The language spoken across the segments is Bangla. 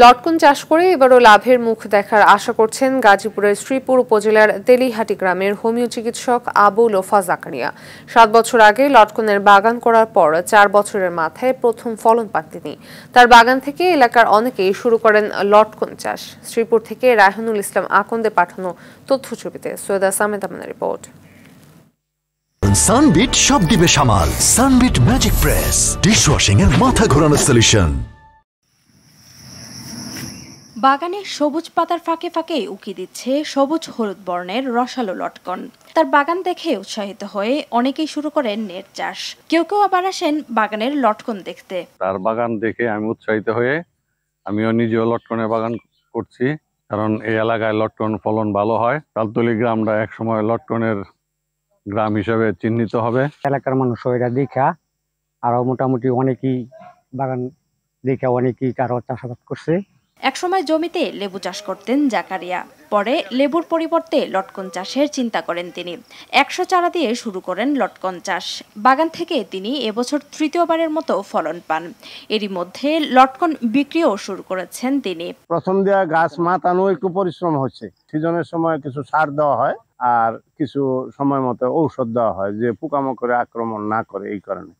লটকন চাষ করে এবারও লাভের মুখ দেখার আশা করছেন গাজীপুরের শ্রীপুর উপজেলার তেলিহাটি গ্রামের হোমিও চিকিৎসক আবু লোফা জাকারিয়া সাত বছর আগে লটকনের বাগান করার পর চার বছরের মাথায় প্রথম ফলন পান তিনি তার বাগান থেকে এলাকার অনেকেই শুরু করেন লটকন চাষ শ্রীপুর থেকে রায়হানুল ইসলাম আকন্দে পাঠানো তথ্যছবিতে সৈয়দা সামেদ আমানের রিপোর্ট সানবিট সব দিবে সামাল সানবিট ম্যাজিক প্রেস ওয়াশিং এর মাথা ঘোরানোর সলিউশন বাগানে সবুজ পাতার ফাঁকে ফাঁকে উকি দিচ্ছে সবুজ হলুদ বর্ণের রসালো লটকন তার বাগান দেখে উৎসাহিত হয়ে অনেকেই শুরু করেন নেট চাষ কেউ কেউ আবার আসেন বাগানের লটকন দেখতে তার বাগান দেখে আমি উৎসাহিত হয়ে আমিও নিজেও লটকনের বাগান করছি কারণ এই এলাকায় লটকন ফলন ভালো হয় তালতলি গ্রামটা সময় লটকনের গ্রাম হিসেবে চিহ্নিত হবে এলাকার মানুষ এটা দেখা আরো মোটামুটি অনেকেই বাগান দেখা অনেকেই কারো চাষাবাদ করছে একসময় জমিতে লেবু চাষ করতেন জাকারিয়া পরে লেবুর পরিবর্তে লটকন চাষের চিন্তা করেন তিনি একশো চারা দিয়ে শুরু করেন লটকন চাষ বাগান থেকে তিনি এবছর তৃতীয়বারের মতো ফলন পান এরই মধ্যে লটকন বিক্রিও শুরু করেছেন তিনি প্রথম দেওয়া গাছ মাতানো একটু পরিশ্রম হচ্ছে সিজনের সময় কিছু সার দেওয়া হয় আর কিছু সময় মতো ঔষধ দেওয়া হয় যে পোকামাকড়ে আক্রমণ না করে এই কারণে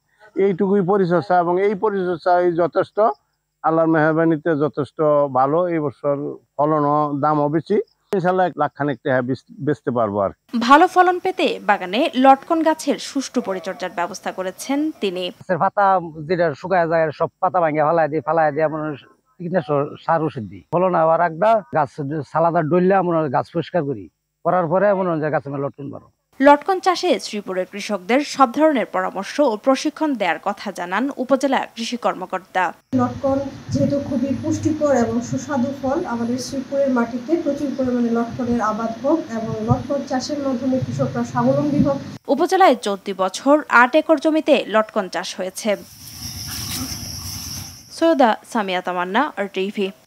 এইটুকুই পরিচর্যা এবং এই পরিচর্যা যথেষ্ট আল্লাহর মেহরবানিতে যথেষ্ট ভালো এই বছর ফলনও দামও বেশি বেচতে পারবো ভালো ফলন পেতে বাগানে লটকন গাছের সুষ্ঠু পরিচর্যার ব্যবস্থা করেছেন তিনি পাতা যেটা শুকায় যায় সব পাতা ভাঙিয়ে ফালাই দিয়ে ফালাই দিয়ে আমরা কীটনাশক সার ওষুধ দিই ফলন আবার রাখবা গাছ সালাদা ডললে আমরা গাছ পরিষ্কার করি করার পরে মনে হয় গাছ আমরা লটকন পারো লটকন চাষে শ্রীপুরের কৃষকদের সব ধরনের পরামর্শ ও প্রশিক্ষণ দেওয়ার কথা জানান উপজেলা কৃষি কর্মকর্তা লটকন যেহেতু খুবই পুষ্টিকর এবং সুস্বাদু ফল আমাদের শ্রীপুরের মাটিতে প্রচুর পরিমাণে লটকনের আবাদ হোক এবং লটকন চাষের মাধ্যমে কৃষকরা স্বাবলম্বী হোক উপজেলায় চলতি বছর আট একর জমিতে লটকন চাষ হয়েছে সৈয়দা সামিয়া তামান্না আর টিভি